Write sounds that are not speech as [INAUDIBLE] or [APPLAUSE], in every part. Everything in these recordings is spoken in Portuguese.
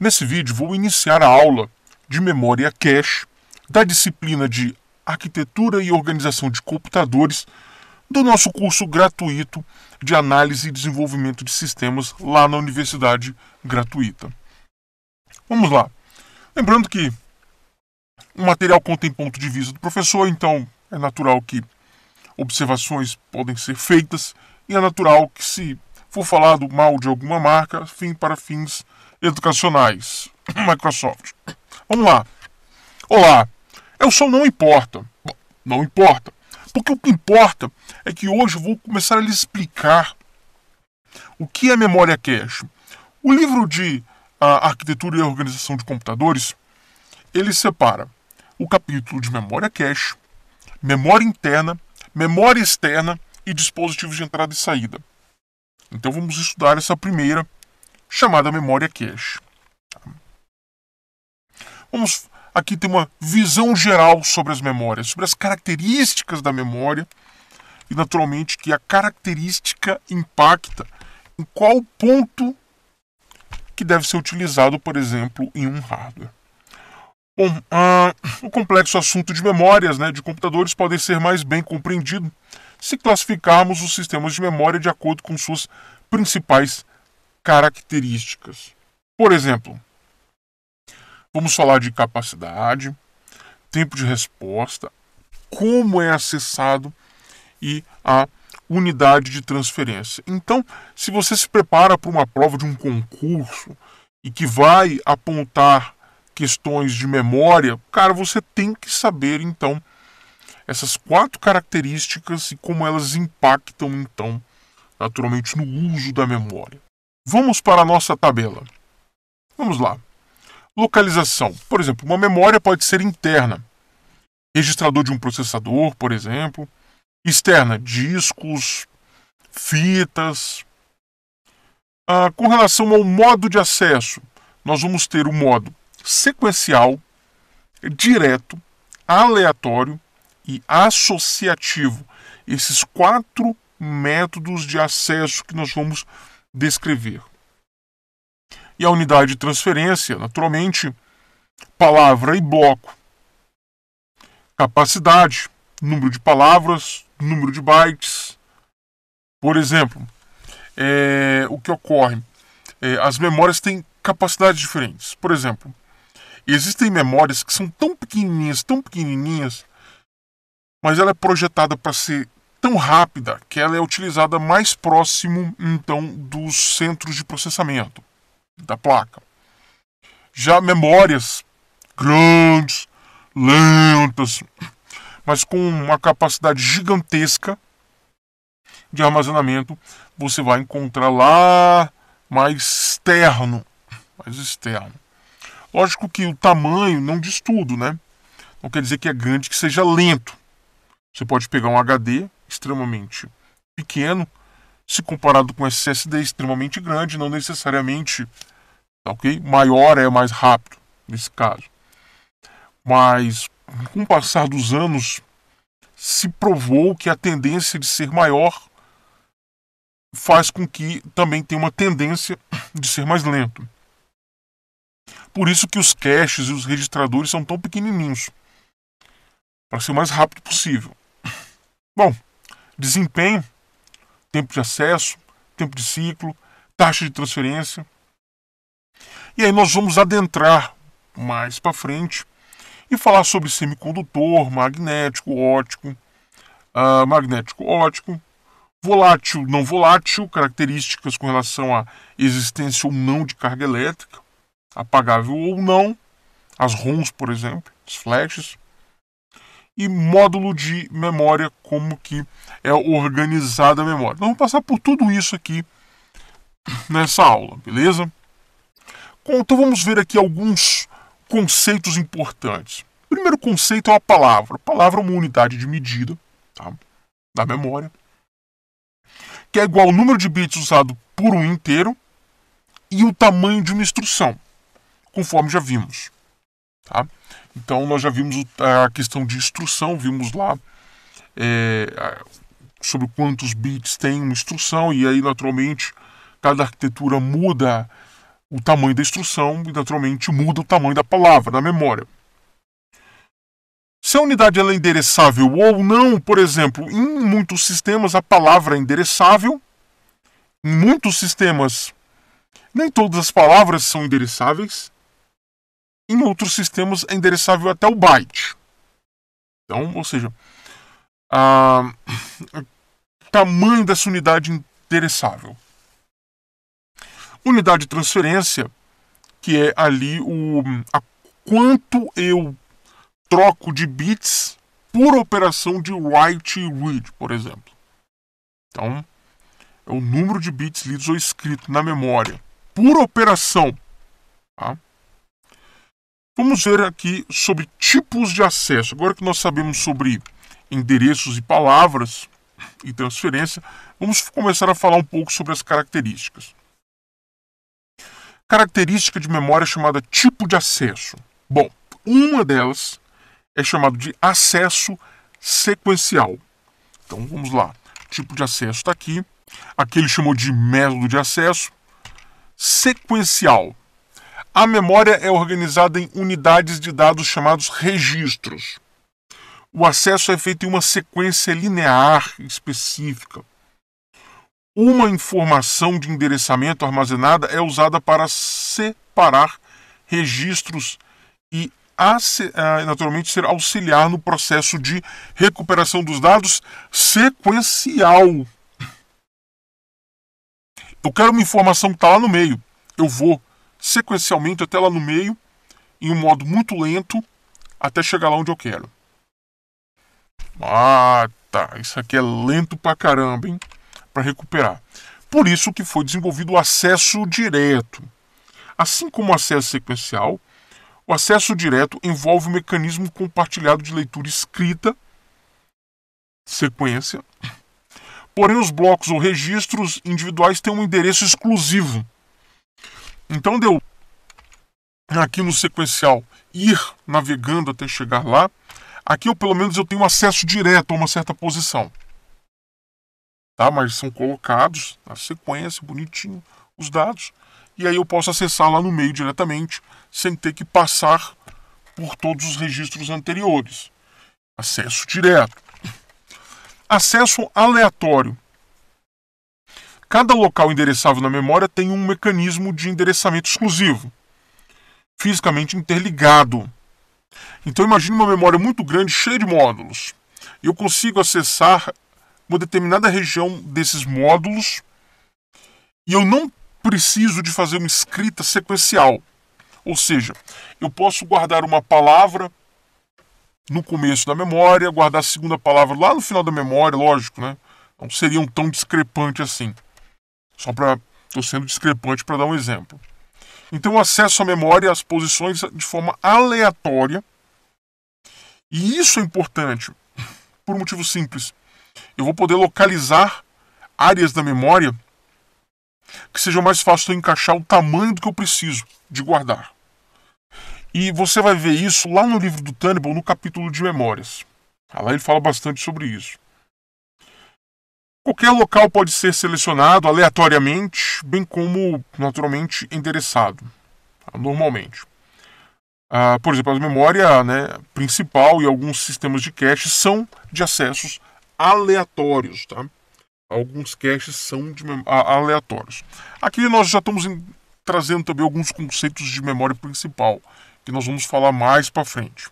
Nesse vídeo vou iniciar a aula de memória cache da disciplina de Arquitetura e Organização de Computadores do nosso curso gratuito de Análise e Desenvolvimento de Sistemas lá na Universidade Gratuita. Vamos lá. Lembrando que o material contém ponto de vista do professor, então é natural que observações podem ser feitas e é natural que se for falado mal de alguma marca, fim para fins educacionais. [CLEARS THROAT] Microsoft. Vamos lá. Olá. Eu sou não importa. não importa. Porque o que importa é que hoje eu vou começar a lhe explicar o que é memória cache. O livro de Arquitetura e Organização de Computadores, ele separa o capítulo de memória cache, memória interna, memória externa e dispositivos de entrada e saída. Então vamos estudar essa primeira chamada memória cache. Vamos aqui ter uma visão geral sobre as memórias, sobre as características da memória e naturalmente que a característica impacta em qual ponto que deve ser utilizado, por exemplo, em um hardware. Bom, o complexo assunto de memórias né, de computadores pode ser mais bem compreendido se classificarmos os sistemas de memória de acordo com suas principais características. Por exemplo, vamos falar de capacidade, tempo de resposta, como é acessado e a unidade de transferência. Então, se você se prepara para uma prova de um concurso e que vai apontar questões de memória, cara, você tem que saber então essas quatro características e como elas impactam então naturalmente no uso da memória. Vamos para a nossa tabela. Vamos lá. Localização. Por exemplo, uma memória pode ser interna. Registrador de um processador, por exemplo. Externa, discos, fitas. Ah, com relação ao modo de acesso, nós vamos ter o modo sequencial, direto, aleatório e associativo. Esses quatro métodos de acesso que nós vamos descrever. E a unidade de transferência, naturalmente, palavra e bloco. Capacidade, número de palavras, número de bytes. Por exemplo, é, o que ocorre? É, as memórias têm capacidades diferentes. Por exemplo, existem memórias que são tão pequenininhas, tão pequenininhas, mas ela é projetada para ser tão rápida que ela é utilizada mais próximo então dos centros de processamento da placa. Já memórias grandes, lentas, mas com uma capacidade gigantesca de armazenamento, você vai encontrar lá mais externo, mais externo. Lógico que o tamanho não diz tudo, né? Não quer dizer que é grande que seja lento. Você pode pegar um HD extremamente pequeno, se comparado com SSD extremamente grande, não necessariamente tá ok? Maior é mais rápido nesse caso. Mas com o passar dos anos se provou que a tendência de ser maior faz com que também tenha uma tendência de ser mais lento. Por isso que os caches e os registradores são tão pequenininhos para ser o mais rápido possível. Bom, desempenho, tempo de acesso, tempo de ciclo, taxa de transferência. E aí nós vamos adentrar mais para frente e falar sobre semicondutor, magnético, ótico, uh, magnético ótico, volátil, não volátil, características com relação à existência ou não de carga elétrica, apagável ou não, as ROMs, por exemplo, as flashes, e módulo de memória, como que é organizada a memória. Então, vamos passar por tudo isso aqui nessa aula, beleza? Então vamos ver aqui alguns conceitos importantes. O primeiro conceito é a palavra. A palavra é uma unidade de medida tá? da memória, que é igual ao número de bits usado por um inteiro e o tamanho de uma instrução, conforme já vimos. Tá? Então, nós já vimos a questão de instrução, vimos lá é, sobre quantos bits tem uma instrução, e aí, naturalmente, cada arquitetura muda o tamanho da instrução e, naturalmente, muda o tamanho da palavra, da memória. Se a unidade é endereçável ou não, por exemplo, em muitos sistemas a palavra é endereçável, em muitos sistemas nem todas as palavras são endereçáveis, em outros sistemas é endereçável até o byte. Então, ou seja, a... o tamanho dessa unidade endereçável. Unidade de transferência, que é ali o a quanto eu troco de bits por operação de write e read, por exemplo. Então, é o número de bits lidos ou escritos na memória por operação. Tá? Vamos ver aqui sobre tipos de acesso. Agora que nós sabemos sobre endereços e palavras e transferência, vamos começar a falar um pouco sobre as características. Característica de memória chamada tipo de acesso. Bom, uma delas é chamado de acesso sequencial. Então vamos lá. Tipo de acesso está aqui. Aqui ele chamou de método de acesso sequencial. A memória é organizada em unidades de dados chamados registros. O acesso é feito em uma sequência linear específica. Uma informação de endereçamento armazenada é usada para separar registros e ah, naturalmente ser auxiliar no processo de recuperação dos dados sequencial. Eu quero uma informação que está lá no meio. Eu vou sequencialmente até lá no meio, em um modo muito lento, até chegar lá onde eu quero. Ah, tá. Isso aqui é lento pra caramba, hein? Para recuperar. Por isso que foi desenvolvido o acesso direto. Assim como o acesso sequencial, o acesso direto envolve o um mecanismo compartilhado de leitura escrita, sequência. Porém, os blocos ou registros individuais têm um endereço exclusivo, então deu aqui no sequencial ir navegando até chegar lá. Aqui eu pelo menos eu tenho acesso direto a uma certa posição. Tá? Mas são colocados na sequência, bonitinho, os dados. E aí eu posso acessar lá no meio diretamente, sem ter que passar por todos os registros anteriores. Acesso direto. Acesso aleatório. Cada local endereçável na memória tem um mecanismo de endereçamento exclusivo, fisicamente interligado. Então imagine uma memória muito grande, cheia de módulos. Eu consigo acessar uma determinada região desses módulos e eu não preciso de fazer uma escrita sequencial. Ou seja, eu posso guardar uma palavra no começo da memória, guardar a segunda palavra lá no final da memória, lógico, né? Não seriam tão discrepantes assim. Só para. Estou sendo discrepante para dar um exemplo. Então, acesso à memória às posições de forma aleatória. E isso é importante por um motivo simples. Eu vou poder localizar áreas da memória que sejam mais fáceis de encaixar o tamanho do que eu preciso de guardar. E você vai ver isso lá no livro do Tannibal, no capítulo de memórias. Lá ele fala bastante sobre isso. Qualquer local pode ser selecionado aleatoriamente, bem como naturalmente endereçado, tá? normalmente. Ah, por exemplo, a memória né, principal e alguns sistemas de cache são de acessos aleatórios. Tá? Alguns caches são de aleatórios. Aqui nós já estamos trazendo também alguns conceitos de memória principal, que nós vamos falar mais para frente.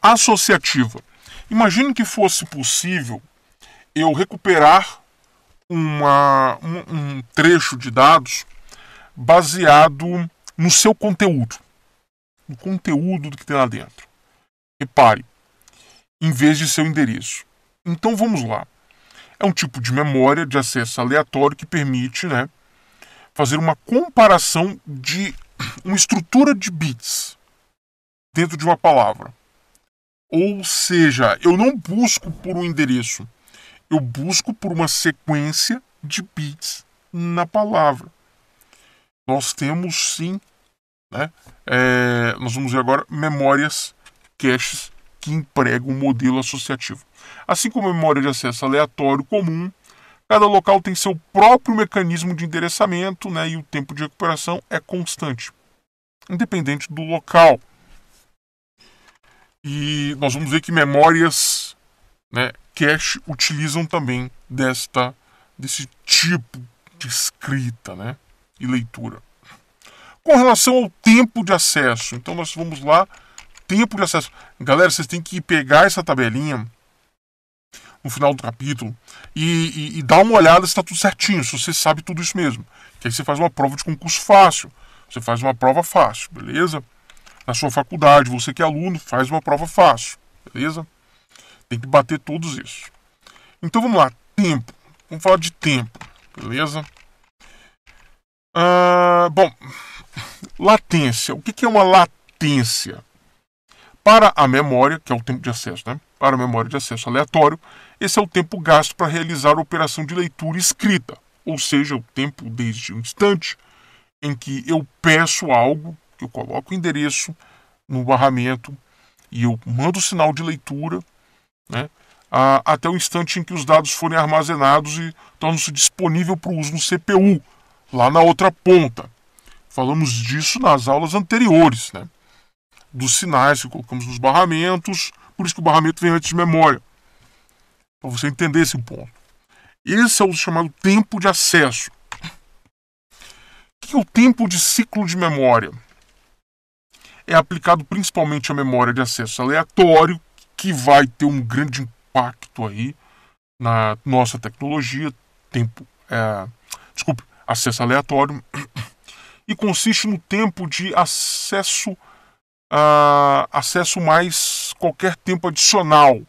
Associativa. Imagine que fosse possível eu recuperar uma, um, um trecho de dados baseado no seu conteúdo, no conteúdo do que tem lá dentro. Repare, em vez de seu endereço. Então vamos lá. É um tipo de memória de acesso aleatório que permite né, fazer uma comparação de [COUGHS] uma estrutura de bits dentro de uma palavra. Ou seja, eu não busco por um endereço. Eu busco por uma sequência de bits na palavra. Nós temos sim, né? É, nós vamos ver agora memórias caches que empregam o modelo associativo. Assim como a memória de acesso aleatório comum, cada local tem seu próprio mecanismo de endereçamento né, e o tempo de recuperação é constante, independente do local. E nós vamos ver que memórias né, cash utilizam também desta desse tipo de escrita, né, e leitura. Com relação ao tempo de acesso, então nós vamos lá, tempo de acesso. Galera, vocês têm que pegar essa tabelinha no final do capítulo e, e, e dar uma olhada se está tudo certinho, se você sabe tudo isso mesmo. Que aí você faz uma prova de concurso fácil, você faz uma prova fácil, beleza? Na sua faculdade, você que é aluno, faz uma prova fácil, beleza? Tem que bater todos isso. Então vamos lá. Tempo. Vamos falar de tempo. Beleza? Ah, bom, latência. O que é uma latência? Para a memória, que é o tempo de acesso, né? Para a memória de acesso aleatório, esse é o tempo gasto para realizar a operação de leitura escrita, ou seja, o tempo desde o instante em que eu peço algo, que eu coloco o endereço no barramento e eu mando o sinal de leitura né, a, até o instante em que os dados forem armazenados e tornam-se disponível para o uso no CPU, lá na outra ponta. Falamos disso nas aulas anteriores, né? dos sinais que colocamos nos barramentos, por isso que o barramento vem antes de memória, para você entender esse ponto. Esse é o chamado tempo de acesso. O que é o tempo de ciclo de memória? É aplicado principalmente à memória de acesso aleatório, que vai ter um grande impacto aí na nossa tecnologia, tempo, é, desculpe, acesso aleatório, e consiste no tempo de acesso, uh, acesso mais qualquer tempo adicional.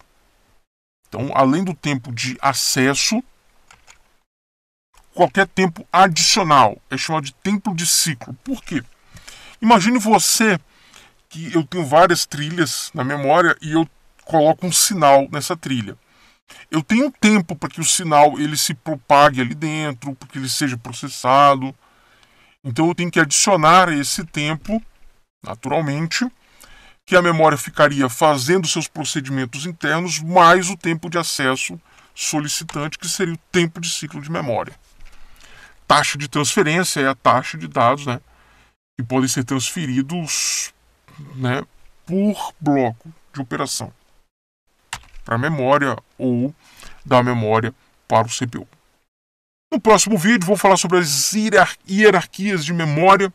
Então, além do tempo de acesso, qualquer tempo adicional é chamado de tempo de ciclo. Por quê? Imagine você que eu tenho várias trilhas na memória e eu coloca um sinal nessa trilha. Eu tenho tempo para que o sinal ele se propague ali dentro, para que ele seja processado. Então eu tenho que adicionar esse tempo, naturalmente, que a memória ficaria fazendo seus procedimentos internos, mais o tempo de acesso solicitante, que seria o tempo de ciclo de memória. Taxa de transferência é a taxa de dados né, que podem ser transferidos né, por bloco de operação a memória ou da memória para o CPU. No próximo vídeo vou falar sobre as hierarquias de memória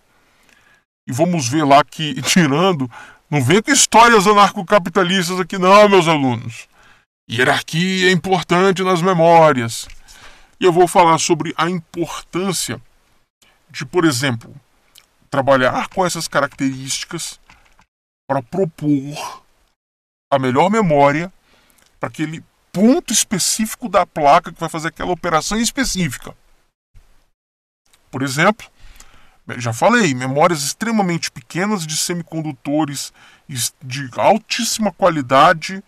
e vamos ver lá que, [LAUGHS] tirando, não vem com histórias anarcocapitalistas aqui não, meus alunos. Hierarquia é importante nas memórias. E eu vou falar sobre a importância de, por exemplo, trabalhar com essas características para propor a melhor memória para aquele ponto específico da placa que vai fazer aquela operação específica. Por exemplo, já falei, memórias extremamente pequenas de semicondutores de altíssima qualidade,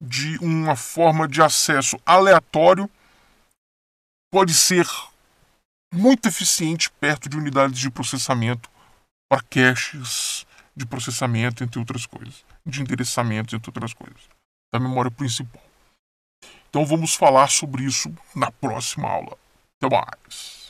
de uma forma de acesso aleatório, pode ser muito eficiente perto de unidades de processamento para caches de processamento, entre outras coisas, de endereçamento, entre outras coisas da memória principal. Então vamos falar sobre isso na próxima aula. Até mais!